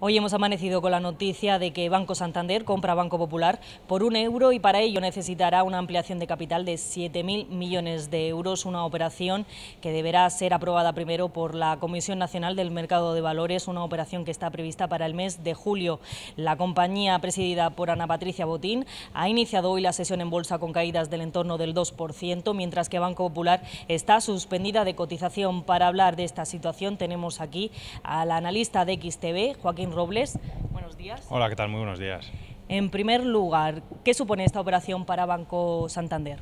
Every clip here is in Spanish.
Hoy hemos amanecido con la noticia de que Banco Santander compra Banco Popular por un euro y para ello necesitará una ampliación de capital de 7.000 millones de euros, una operación que deberá ser aprobada primero por la Comisión Nacional del Mercado de Valores, una operación que está prevista para el mes de julio. La compañía presidida por Ana Patricia Botín ha iniciado hoy la sesión en bolsa con caídas del entorno del 2%, mientras que Banco Popular está suspendida de cotización. Para hablar de esta situación tenemos aquí al analista de XTV, Joaquín Robles. Buenos días. Hola, ¿qué tal? Muy buenos días. En primer lugar, ¿qué supone esta operación para Banco Santander?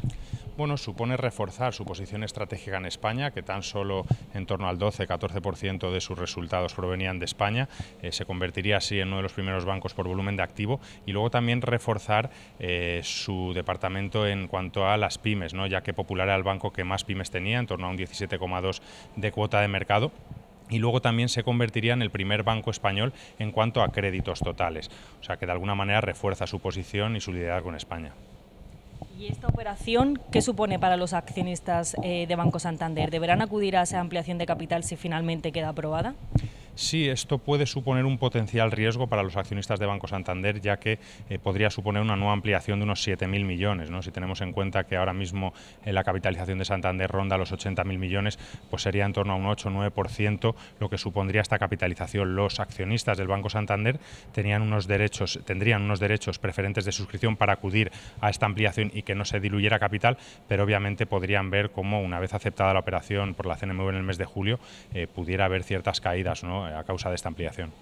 Bueno, supone reforzar su posición estratégica en España, que tan solo en torno al 12-14% de sus resultados provenían de España. Eh, se convertiría así en uno de los primeros bancos por volumen de activo y luego también reforzar eh, su departamento en cuanto a las pymes, ¿no? ya que Popular era el banco que más pymes tenía, en torno a un 17,2% de cuota de mercado y luego también se convertiría en el primer banco español en cuanto a créditos totales, o sea que de alguna manera refuerza su posición y su liderazgo en España. ¿Y esta operación qué supone para los accionistas eh, de Banco Santander? ¿Deberán acudir a esa ampliación de capital si finalmente queda aprobada? Sí, esto puede suponer un potencial riesgo para los accionistas de Banco Santander, ya que eh, podría suponer una nueva ampliación de unos 7.000 millones. ¿no? Si tenemos en cuenta que ahora mismo eh, la capitalización de Santander ronda los 80.000 millones, pues sería en torno a un 8 o 9% lo que supondría esta capitalización. Los accionistas del Banco Santander tenían unos derechos, tendrían unos derechos preferentes de suscripción para acudir a esta ampliación y que no se diluyera capital, pero obviamente podrían ver cómo, una vez aceptada la operación por la CNMV en el mes de julio, eh, pudiera haber ciertas caídas. ¿no? a causa de esta ampliación.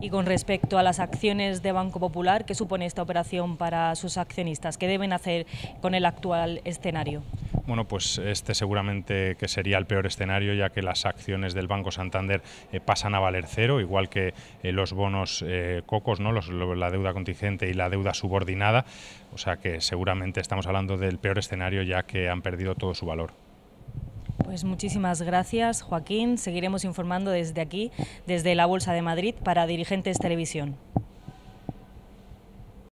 Y con respecto a las acciones de Banco Popular, ¿qué supone esta operación para sus accionistas? ¿Qué deben hacer con el actual escenario? Bueno, pues este seguramente que sería el peor escenario, ya que las acciones del Banco Santander eh, pasan a valer cero, igual que eh, los bonos eh, cocos, ¿no? la deuda contingente y la deuda subordinada. O sea que seguramente estamos hablando del peor escenario, ya que han perdido todo su valor. Pues muchísimas gracias, Joaquín. Seguiremos informando desde aquí, desde la Bolsa de Madrid, para Dirigentes Televisión.